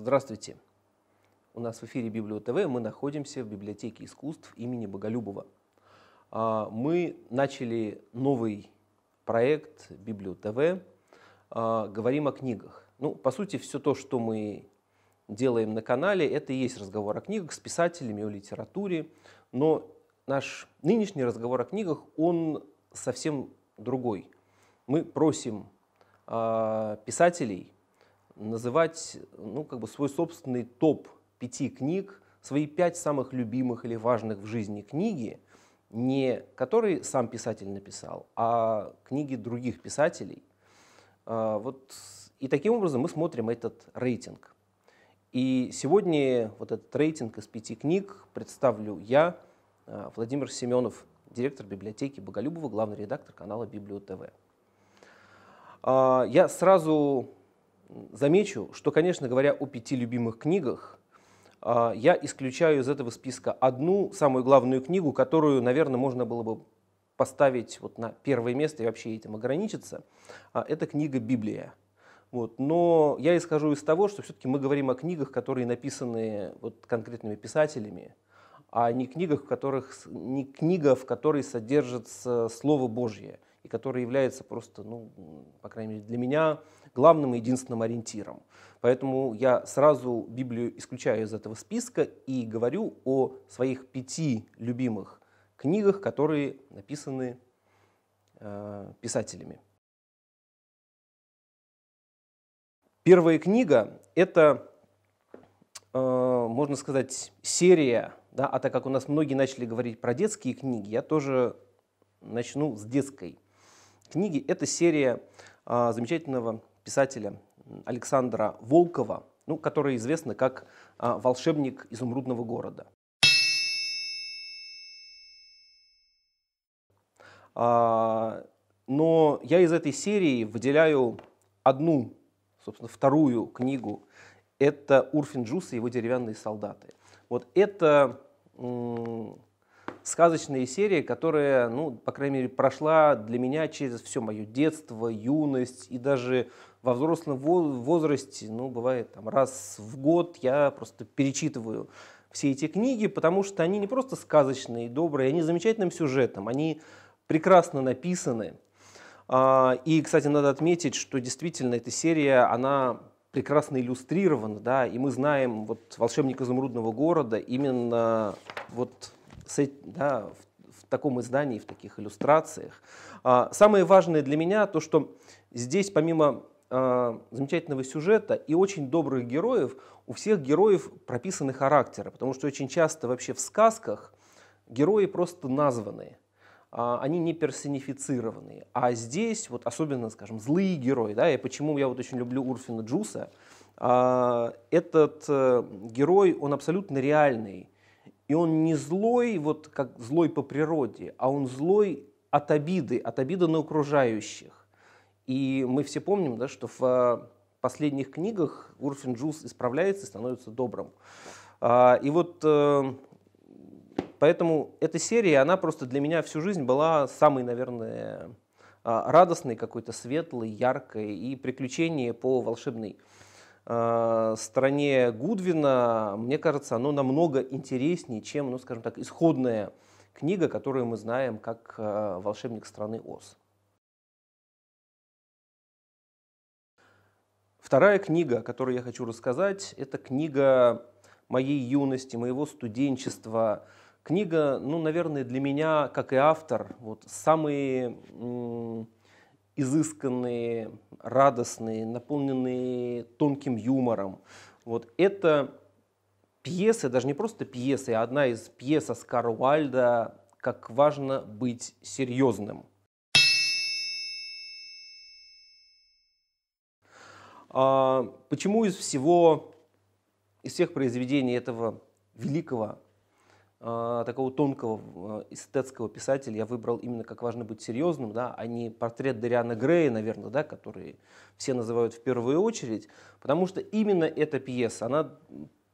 Здравствуйте! У нас в эфире Библио ТВ. Мы находимся в библиотеке искусств имени Боголюбова. А, мы начали новый проект Библио ТВ. А, говорим о книгах. Ну, по сути, все то, что мы делаем на канале, это и есть разговор о книгах с писателями, о литературе. Но наш нынешний разговор о книгах, он совсем другой. Мы просим а, писателей – называть ну, как бы свой собственный топ пяти книг, свои пять самых любимых или важных в жизни книги, не которые сам писатель написал, а книги других писателей. А, вот. И таким образом мы смотрим этот рейтинг. И сегодня вот этот рейтинг из пяти книг представлю я, а, Владимир Семенов, директор библиотеки Боголюбова, главный редактор канала Библио ТВ. А, я сразу замечу, что, конечно говоря, о пяти любимых книгах а, я исключаю из этого списка одну самую главную книгу, которую, наверное, можно было бы поставить вот на первое место и вообще этим ограничиться. А, это книга «Библия». Вот. Но я исхожу из того, что все-таки мы говорим о книгах, которые написаны вот конкретными писателями, а не, книгах, в которых, не книга, в которой содержится Слово Божье, и которая является просто, ну, по крайней мере, для меня главным и единственным ориентиром. Поэтому я сразу Библию исключаю из этого списка и говорю о своих пяти любимых книгах, которые написаны э, писателями. Первая книга – это, э, можно сказать, серия, да, а так как у нас многие начали говорить про детские книги, я тоже начну с детской книги. Это серия э, замечательного писателя Александра Волкова, ну, который известен как а, «Волшебник изумрудного города». А, но я из этой серии выделяю одну, собственно, вторую книгу. Это Урфин Джус и его «Деревянные солдаты». Вот это сказочная серия, которая, ну, по крайней мере, прошла для меня через все мое детство, юность и даже во взрослом возрасте, ну, бывает там раз в год я просто перечитываю все эти книги, потому что они не просто сказочные и добрые, они замечательным сюжетом, они прекрасно написаны. А, и, кстати, надо отметить, что действительно эта серия, она прекрасно иллюстрирована, да, и мы знаем вот «Волшебник изумрудного города» именно вот с, да, в, в таком издании, в таких иллюстрациях. А, самое важное для меня то, что здесь помимо а, замечательного сюжета и очень добрых героев, у всех героев прописаны характеры, потому что очень часто вообще в сказках герои просто названы, а, они не персонифицированы. А здесь вот особенно, скажем, злые герои, да, и почему я вот очень люблю Урфина Джуса, а, этот э, герой, он абсолютно реальный, и он не злой, вот как злой по природе, а он злой от обиды, от обиды на окружающих. И мы все помним, да, что в э, последних книгах Урфин Джулс исправляется и становится добрым. А, и вот э, поэтому эта серия, она просто для меня всю жизнь была самой, наверное, а, радостной, какой-то светлой, яркой. И приключение по волшебной а, стране Гудвина, мне кажется, оно намного интереснее, чем, ну, скажем так, исходная книга, которую мы знаем как э, «Волшебник страны Оз». Вторая книга, о которой я хочу рассказать, это книга моей юности, моего студенчества. Книга, ну, наверное, для меня, как и автор, вот самые изысканные, радостные, наполненные тонким юмором. Вот это пьесы, даже не просто пьесы, а одна из пьес Оскара Уальда «Как важно быть серьезным». А, почему из всего, из всех произведений этого великого, а, такого тонкого а, эстетского писателя я выбрал именно «Как важно быть серьезным», да, а не портрет Дариана Грея, наверное, да, который все называют в первую очередь, потому что именно эта пьеса, она,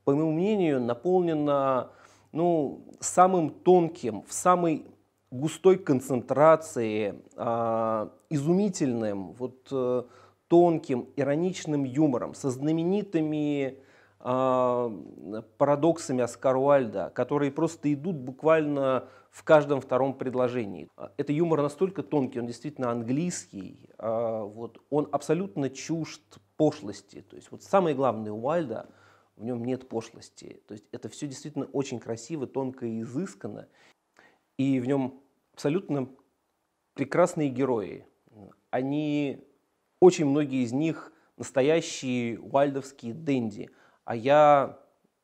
по моему мнению, наполнена ну, самым тонким, в самой густой концентрации, э, изумительным, вот э, тонким, ироничным юмором, со знаменитыми э, парадоксами Аскаруальда, которые просто идут буквально в каждом втором предложении. Это юмор настолько тонкий, он действительно английский, а, вот, он абсолютно чужд пошлости. То есть вот самое главное у Уальда в нем нет пошлости. То есть это все действительно очень красиво, тонко и изысканно. И в нем абсолютно прекрасные герои. Они очень многие из них настоящие уальдовские денди. А я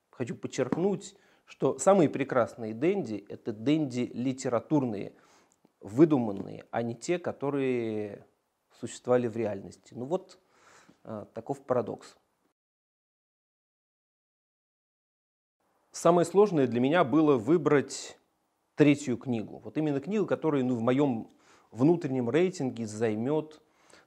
хочу подчеркнуть, что самые прекрасные денди – это денди литературные, выдуманные, а не те, которые существовали в реальности. Ну вот э, таков парадокс. Самое сложное для меня было выбрать третью книгу. Вот именно книгу, которая ну, в моем внутреннем рейтинге займет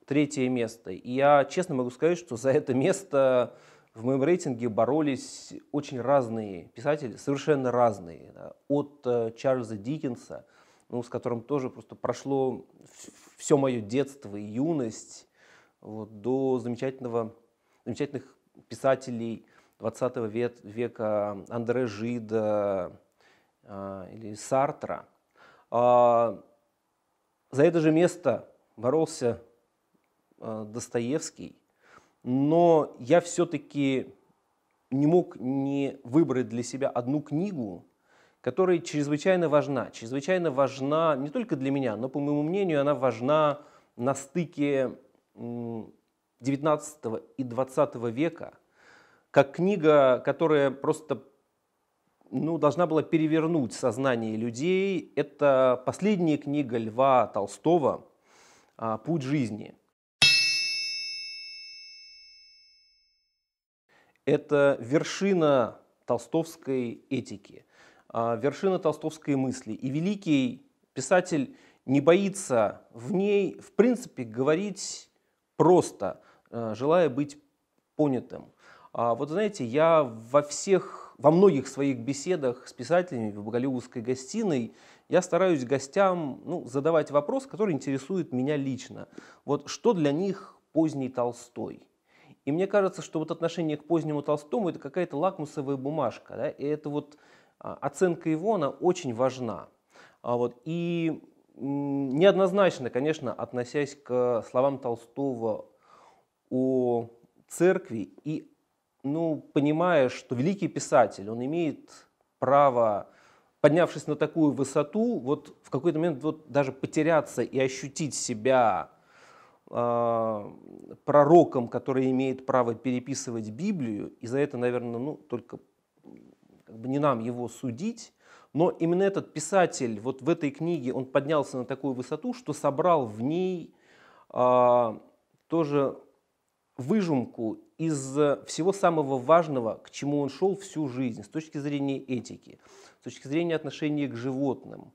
третье место. И я честно могу сказать, что за это место в моем рейтинге боролись очень разные писатели, совершенно разные. от э, Чарльза Диккенса, ну, с которым тоже просто прошло все мое детство и юность, вот, до замечательного, замечательных писателей 20 век, века Андре Жида э, или Сартра. А, за это же место боролся Э, Достоевский, но я все-таки не мог не выбрать для себя одну книгу, которая чрезвычайно важна. Чрезвычайно важна не только для меня, но, по моему мнению, она важна на стыке 19 и 20 века, как книга, которая просто ну, должна была перевернуть сознание людей. Это последняя книга Льва Толстого «Путь жизни». Это вершина толстовской этики, а, вершина толстовской мысли. И великий писатель не боится в ней, в принципе, говорить просто, э, желая быть понятым. А вот знаете, я во всех, во многих своих беседах с писателями в Боголюбовской гостиной я стараюсь гостям ну, задавать вопрос, который интересует меня лично. Вот что для них поздний Толстой – и мне кажется, что вот отношение к позднему Толстому – это какая-то лакмусовая бумажка. Да? И эта вот а, оценка его, она очень важна. А вот, и неоднозначно, конечно, относясь к словам Толстого о церкви и ну, понимая, что великий писатель, он имеет право, поднявшись на такую высоту, вот в какой-то момент вот даже потеряться и ощутить себя Э, пророком, который имеет право переписывать Библию, и за это, наверное, ну, только как бы не нам его судить, но именно этот писатель вот в этой книге, он поднялся на такую высоту, что собрал в ней а, тоже выжимку из всего самого важного, к чему он шел всю жизнь, с точки зрения этики, с точки зрения отношения к животным.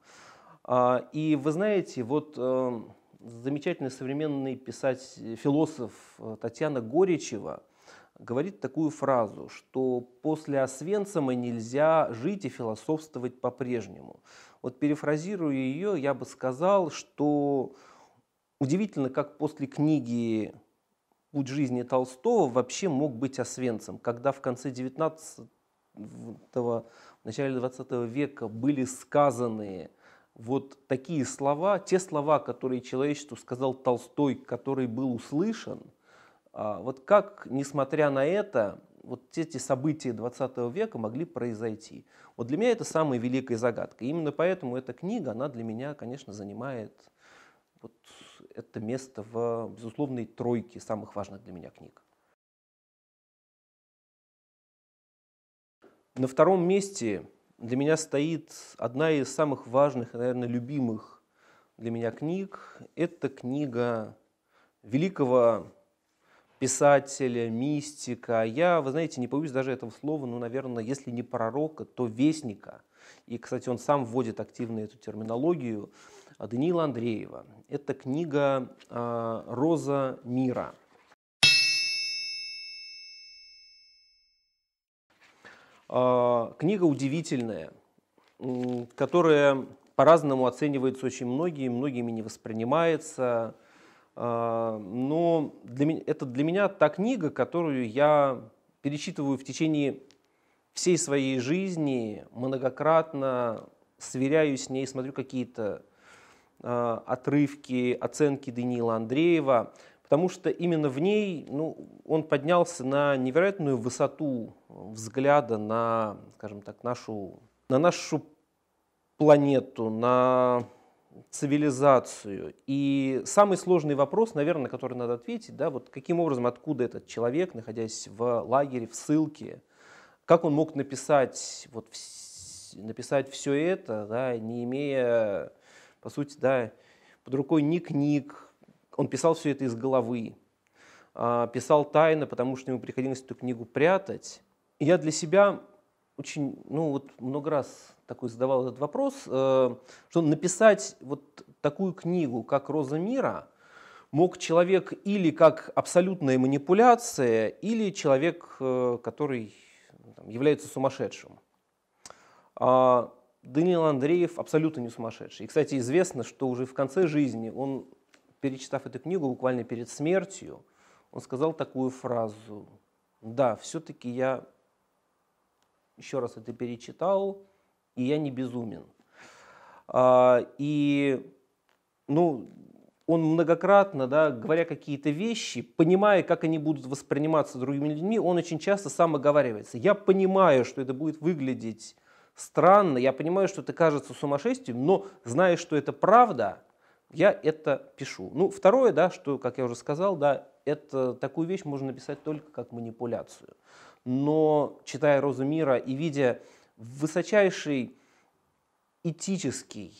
А, и вы знаете, вот замечательный современный писатель, философ э, Татьяна Горечева говорит такую фразу, что после Освенцима нельзя жить и философствовать по-прежнему. Вот перефразируя ее, я бы сказал, что удивительно, как после книги «Путь жизни Толстого» вообще мог быть Освенцем, когда в конце 19 в начале 20 века были сказаны вот такие слова, те слова, которые человечеству сказал Толстой, который был услышан, а, вот как, несмотря на это, вот эти события 20 века могли произойти. Вот для меня это самая великая загадка. И именно поэтому эта книга, она для меня, конечно, занимает вот это место в безусловной тройке самых важных для меня книг. На втором месте для меня стоит одна из самых важных, наверное, любимых для меня книг. Это книга великого писателя, мистика. Я, вы знаете, не боюсь даже этого слова, но, наверное, если не пророка, то вестника. И, кстати, он сам вводит активно эту терминологию. Даниила Андреева. Это книга а, «Роза мира». А, книга удивительная, которая по-разному оценивается очень многие, многими не воспринимается. А, но для меня, это для меня та книга, которую я перечитываю в течение всей своей жизни, многократно сверяю с ней, смотрю какие-то а, отрывки, оценки Даниила Андреева потому что именно в ней ну, он поднялся на невероятную высоту взгляда на, скажем так, нашу, на нашу планету, на цивилизацию. И самый сложный вопрос, наверное, на который надо ответить, да, вот каким образом, откуда этот человек, находясь в лагере, в ссылке, как он мог написать, вот, написать все это, да, не имея, по сути, да, под рукой ни книг, он писал все это из головы, а, писал тайно, потому что ему приходилось эту книгу прятать. я для себя очень, ну вот много раз такой задавал этот вопрос, э, что написать вот такую книгу, как «Роза мира», мог человек или как абсолютная манипуляция, или человек, э, который ну, там, является сумасшедшим. А Даниил Андреев абсолютно не сумасшедший. И, кстати, известно, что уже в конце жизни он перечитав эту книгу буквально перед смертью, он сказал такую фразу. Да, все-таки я еще раз это перечитал, и я не безумен. А, и ну, он многократно, да, говоря какие-то вещи, понимая, как они будут восприниматься другими людьми, он очень часто сам оговаривается. Я понимаю, что это будет выглядеть странно, я понимаю, что это кажется сумасшествием, но зная, что это правда – я это пишу. Ну, второе, да, что, как я уже сказал, да, это такую вещь можно написать только как манипуляцию. Но читая «Розу мира» и видя высочайший этический,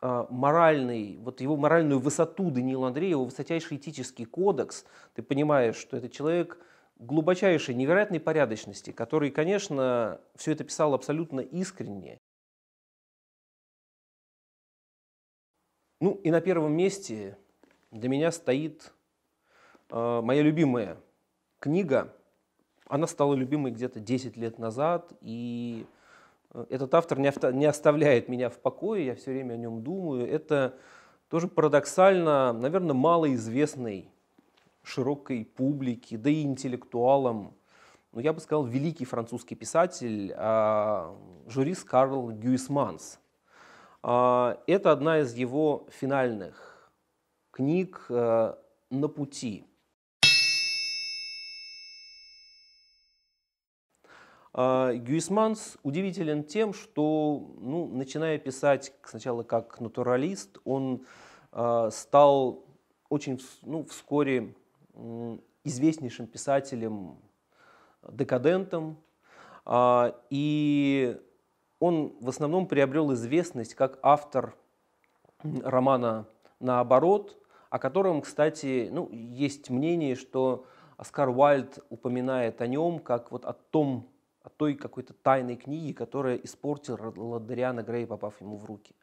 э, моральный, вот его моральную высоту Даниила Андреева, высочайший этический кодекс, ты понимаешь, что этот человек глубочайшей, невероятной порядочности, который, конечно, все это писал абсолютно искренне Ну и на первом месте для меня стоит э, моя любимая книга. Она стала любимой где-то 10 лет назад, и э, этот автор не, авто, не оставляет меня в покое, я все время о нем думаю. Это тоже парадоксально, наверное, малоизвестный широкой публике, да и интеллектуалам, ну, я бы сказал, великий французский писатель, э, жюрист Карл Гюисманс – а, это одна из его финальных книг э, «На пути». А, Гюисманс удивителен тем, что, ну, начиная писать сначала как натуралист, он а, стал очень ну, вскоре известнейшим писателем, декадентом. и он в основном приобрел известность как автор романа «Наоборот», о котором, кстати, ну, есть мнение, что Оскар Уайльд упоминает о нем как вот о том, о той какой-то тайной книге, которая испортила Дориана Грей, попав ему в руки.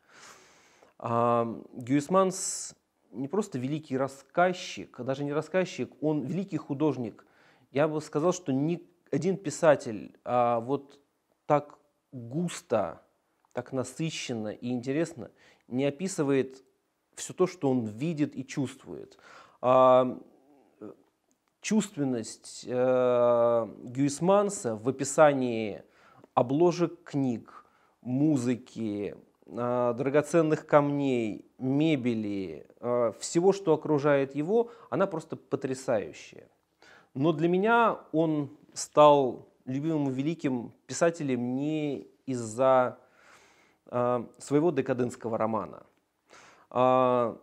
А, Гюисманс не просто великий рассказчик, даже не рассказчик, он великий художник. Я бы сказал, что ни один писатель а вот так густо, так насыщенно и интересно не описывает все то, что он видит и чувствует. А, чувственность э, Гюисманса в описании обложек книг, музыки, э, драгоценных камней, мебели, э, всего, что окружает его, она просто потрясающая. Но для меня он стал любимым великим писателем не из-за э, своего декадентского романа. Э,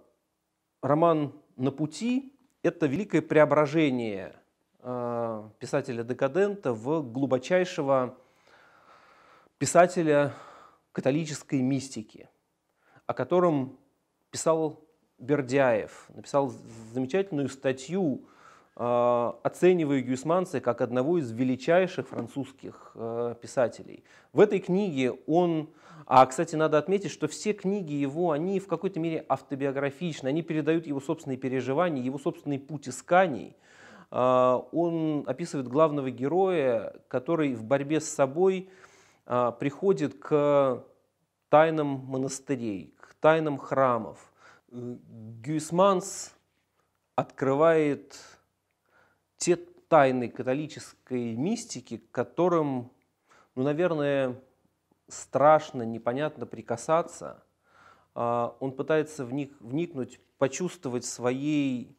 роман «На пути» — это великое преображение э, писателя-декадента в глубочайшего писателя католической мистики, о котором писал Бердяев, написал замечательную статью Э, оцениваю Гюйсманса как одного из величайших французских э, писателей. В этой книге он, а, кстати, надо отметить, что все книги его, они в какой-то мере автобиографичны, они передают его собственные переживания, его собственный путь исканий. Э, он описывает главного героя, который в борьбе с собой приходит к тайнам монастырей, к тайнам храмов. Гюйсманс открывает те тайны католической мистики, к которым, ну, наверное, страшно, непонятно прикасаться. А, он пытается в них вникнуть, почувствовать своей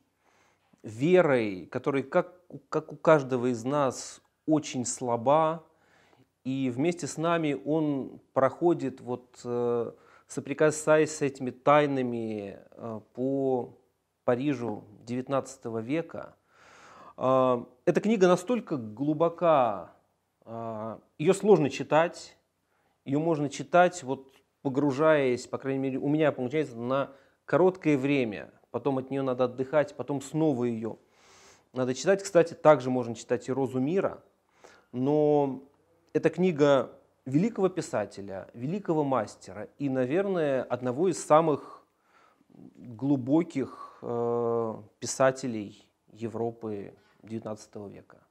верой, которая, как, как у каждого из нас, очень слаба. И вместе с нами он проходит, вот, э, соприкасаясь с этими тайнами э, по Парижу XIX века – а, эта книга настолько глубока, а, ее сложно читать, ее можно читать, вот погружаясь, по крайней мере, у меня получается на короткое время, потом от нее надо отдыхать, потом снова ее надо читать. Кстати, также можно читать и «Розу мира», но эта книга великого писателя, великого мастера и, наверное, одного из самых глубоких э, писателей Европы XIX века.